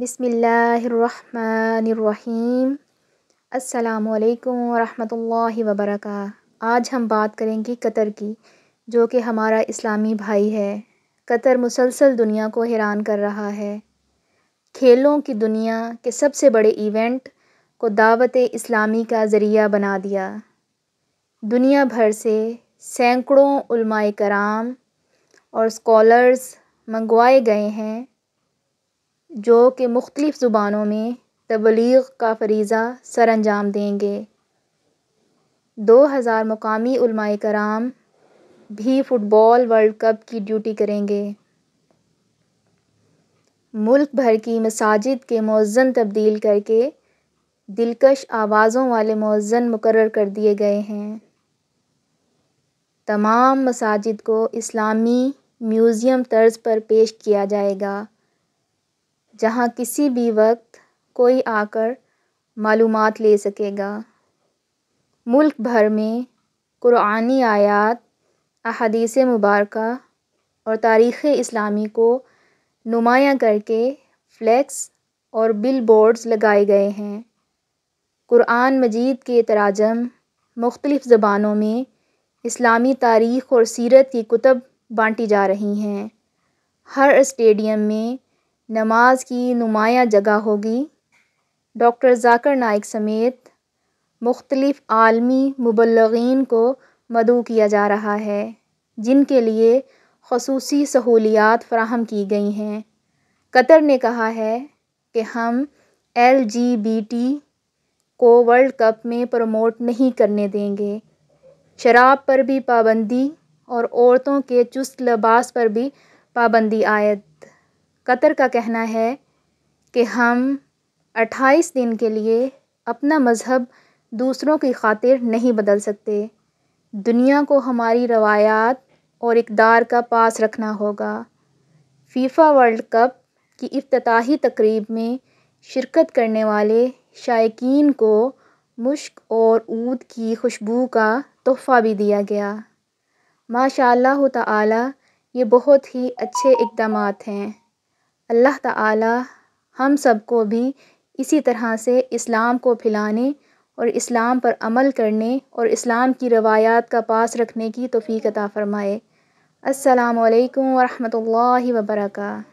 बिसमीम अल्लाम वरहमल वबरक आज हम बात करेंगे कतर की जो कि हमारा इस्लामी भाई है कतर मुसलसल दुनिया को हैरान कर रहा है खेलों की दुनिया के सबसे बड़े इवेंट को दावत इस्लामी का ज़रिया बना दिया दुनिया भर से सैकड़ों कराम और स्कॉलर्स मंगवाए गए हैं जो कि मुख्तलिफ़ ज़ुबानों में तबलीग का फ़रीज़ा सर अंजाम देंगे दो हज़ार मुक़ामी उलमाए कराम भी फ़ुटबॉल वर्ल्ड कप की ड्यूटी करेंगे मुल्क भर की मसाजिद के मौज़न तब्दील करके दिलकश आवाज़ों वाले मौज़न मुकर्रर कर दिए गए हैं तमाम मसाजिद को इस्लामी म्यूज़ियम तर्ज़ पर पेश किया जाएगा जहाँ किसी भी वक्त कोई आकर मालूम ले सकेगा। मुल्क भर में क़ुरानी आयात, अदीस मुबारक और तारीख़ इस्लामी को नुमाया करके फ्लैक्स और बिलबोर्ड्स लगाए गए हैं। क़ुरान मजीद के तराजम मुख्तलिफ़ ज़बानों में इस्लामी तारीख़ और सीरत की कुतब बाँटी जा रही हैं। हर स्टेडियम में नमाज की नुमायाँ जगह होगी डॉक्टर जाकर नाइक समेत मुख्तलिफ़ आलमी मुबलगिन को मदु किया जा रहा है जिनके लिए खसूस सहूलियात फ़राहम की गई हैं कतर ने कहा है कि हम एल जी बी टी को वर्ल्ड कप में प्रमोट नहीं करने देंगे शराब पर भी पाबंदी और औरतों के चुस्त लबास पर भी पाबंदी आयद कतर का कहना है कि हम अट्ठाईस दिन के लिए अपना मज़हब दूसरों की खातिर नहीं बदल सकते दुनिया को हमारी रवायात और इक़दार का पास रखना होगा फीफ़ा वर्ल्ड कप की इफ्तिताही तकरीब में शिरकत करने वाले शायकीन को मुश्क और ऊद की खुशबू का तोहफ़ा भी दिया गया माशा ताला ये बहुत ही अच्छे इकदाम हैं अल्लाह ताला हम सबको भी इसी तरह से इस्लाम को फैलाने और इस्लाम पर अमल करने और इस्लाम की रवायात का पास रखने की तौफ़ीक अता फ़रमाए असलकम वालेकुम रहमतुल्लाहि